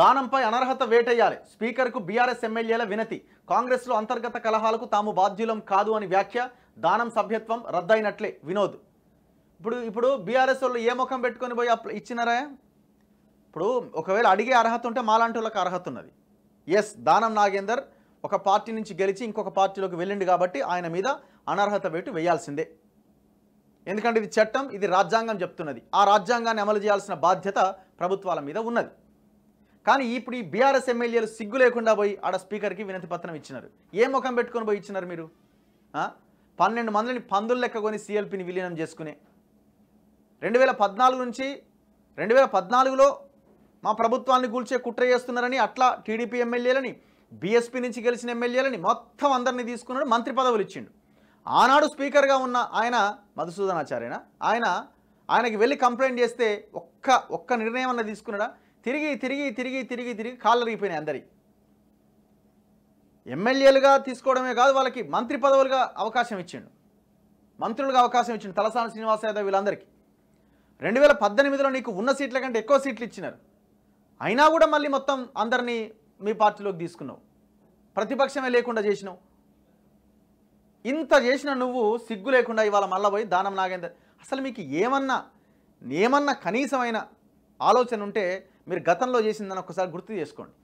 దానంపై అనర్హత వేటేయాలి స్పీకర్కు బీఆర్ఎస్ ఎమ్మెల్యేల వినతి కాంగ్రెస్లో అంతర్గత కలహాలకు తాము బాధ్యులం కాదు అని వ్యాఖ్య దానం సభ్యత్వం రద్దయినట్లే వినోద్ ఇప్పుడు ఇప్పుడు బీఆర్ఎస్ వాళ్ళు ఏ ముఖం పెట్టుకొని పోయి ఇచ్చినారా ఇప్పుడు ఒకవేళ అడిగే అర్హత ఉంటే మాలాంటి వాళ్ళకి అర్హత ఉన్నది ఎస్ దానం నాగేందర్ ఒక పార్టీ నుంచి గెలిచి ఇంకొక పార్టీలోకి వెళ్ళిండు కాబట్టి ఆయన మీద అనర్హత వేటు వేయాల్సిందే ఎందుకంటే ఇది చట్టం ఇది రాజ్యాంగం చెప్తున్నది ఆ రాజ్యాంగాన్ని అమలు చేయాల్సిన బాధ్యత ప్రభుత్వాల మీద ఉన్నది కానీ ఇప్పుడు ఈ బీఆర్ఎస్ ఎమ్మెల్యేలు సిగ్గు లేకుండా పోయి ఆడ స్పీకర్కి వినతి పత్రం ఇచ్చినారు ఏ ముఖం పెట్టుకొని పోయి ఇచ్చినారు మీరు పన్నెండు మందిని పందులు లెక్క కొని సిఎల్పిని విలీనం చేసుకునే రెండు వేల పద్నాలుగు నుంచి రెండు వేల పద్నాలుగులో మా ప్రభుత్వాన్ని కూల్చే కుట్ర చేస్తున్నారని అట్లా టీడీపీ ఎమ్మెల్యేలని బీఎస్పీ నుంచి గెలిచిన ఎమ్మెల్యేలని మొత్తం అందరినీ తీసుకున్నాడు మంత్రి పదవులు ఇచ్చిండు ఆనాడు స్పీకర్గా ఉన్న ఆయన మధుసూదనాచార్యన ఆయన ఆయనకి వెళ్ళి కంప్లైంట్ చేస్తే ఒక్క ఒక్క నిర్ణయం అన్న తీసుకున్నాడా తిరిగి తిరిగి తిరిగి తిరిగి తిరిగి కాళ్ళు అరిగిపోయినాయి అందరి ఎమ్మెల్యేలుగా తీసుకోవడమే కాదు వాళ్ళకి మంత్రి పదవులుగా అవకాశం ఇచ్చిండు మంత్రులుగా అవకాశం ఇచ్చిండు తలసాని శ్రీనివాస యాదవ్ వీళ్ళందరికీ రెండు వేల పద్దెనిమిదిలో నీకు ఉన్న సీట్ల కంటే ఎక్కువ సీట్లు ఇచ్చినారు అయినా కూడా మళ్ళీ మొత్తం అందరినీ మీ పార్టీలోకి తీసుకున్నావు ప్రతిపక్షమే లేకుండా చేసినావు ఇంత చేసిన నువ్వు సిగ్గు లేకుండా ఇవాళ మళ్ళీ పోయి దానం నాగేందర్ అసలు మీకు ఏమన్నా ఏమన్నా కనీసమైన ఆలోచన ఉంటే మీరు గతంలో చేసిందని ఒకసారి గుర్తు చేసుకోండి